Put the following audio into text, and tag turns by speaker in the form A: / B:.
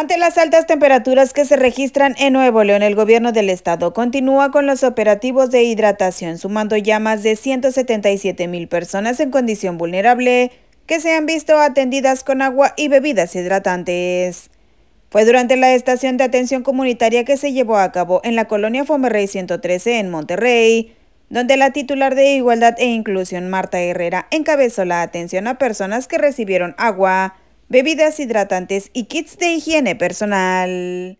A: Ante las altas temperaturas que se registran en Nuevo León, el gobierno del estado continúa con los operativos de hidratación, sumando ya más de 177 mil personas en condición vulnerable que se han visto atendidas con agua y bebidas hidratantes. Fue durante la estación de atención comunitaria que se llevó a cabo en la colonia Fomerrey 113 en Monterrey, donde la titular de Igualdad e Inclusión, Marta Herrera, encabezó la atención a personas que recibieron agua, bebidas hidratantes y kits de higiene personal.